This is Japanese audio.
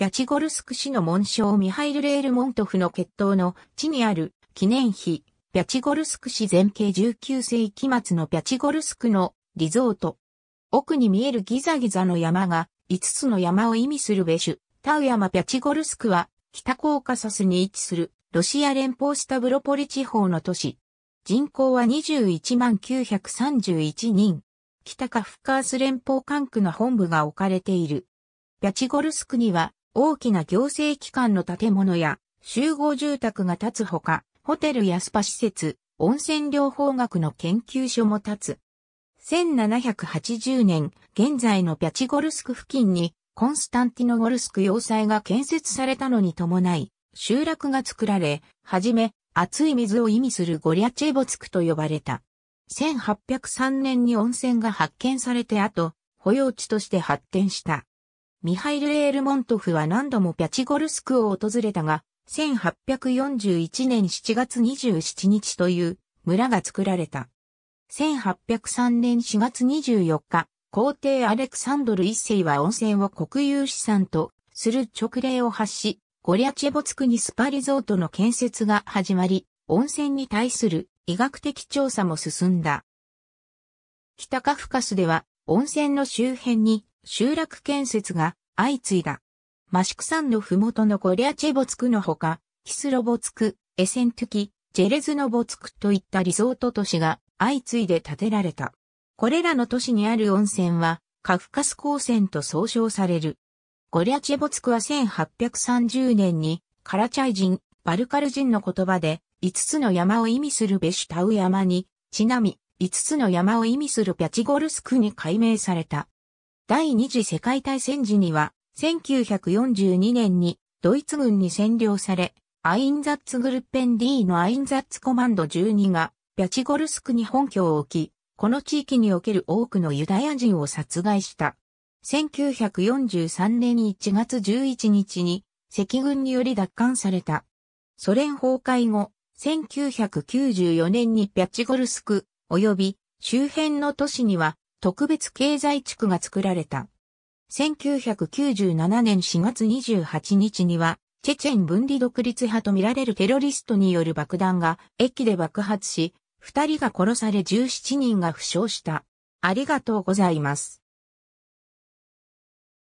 ピャチゴルスク市の紋章ミハイル・レールモントフの血統の地にある記念碑、ピャチゴルスク市全景19世紀末のピャチゴルスクのリゾート。奥に見えるギザギザの山が5つの山を意味するベシュ、タウ山ピャチゴルスクは北コーカサスに位置するロシア連邦スタブロポリ地方の都市。人口は21万931人。北カフカース連邦管区の本部が置かれている。ピャチゴルスクには大きな行政機関の建物や集合住宅が建つほか、ホテルやスパ施設、温泉療法学の研究所も建つ。1780年、現在のピャチゴルスク付近に、コンスタンティノゴルスク要塞が建設されたのに伴い、集落が作られ、はじめ、熱い水を意味するゴリャチェボツクと呼ばれた。1803年に温泉が発見されて後、保養地として発展した。ミハイル・エールモントフは何度もピャチゴルスクを訪れたが、1841年7月27日という村が作られた。1803年4月24日、皇帝アレクサンドル一世は温泉を国有資産とする直令を発し、ゴリアチェボツクにスパリゾートの建設が始まり、温泉に対する医学的調査も進んだ。北カフカスでは温泉の周辺に集落建設が相次いだ。マシク山のふもとのゴリアチェボツクのほか、ヒスロボツク、エセントキ、ジェレズノボツクといったリゾート都市が相次いで建てられた。これらの都市にある温泉は、カフカス高泉と総称される。ゴリアチェボツクは1830年に、カラチャイ人、バルカル人の言葉で、5つの山を意味するベシュタウ山に、ちなみ、5つの山を意味するピャチゴルスクに改名された。第二次世界大戦時には、1942年にドイツ軍に占領され、アインザッツグルッペン D のアインザッツコマンド12が、ピャチゴルスクに本拠を置き、この地域における多くのユダヤ人を殺害した。1943年1月11日に、赤軍により奪還された。ソ連崩壊後、1994年にピャチゴルスク、及び周辺の都市には特別経済地区が作られた。1997年4月28日には、チェチェン分離独立派とみられるテロリストによる爆弾が駅で爆発し、2人が殺され17人が負傷した。ありがとうございます。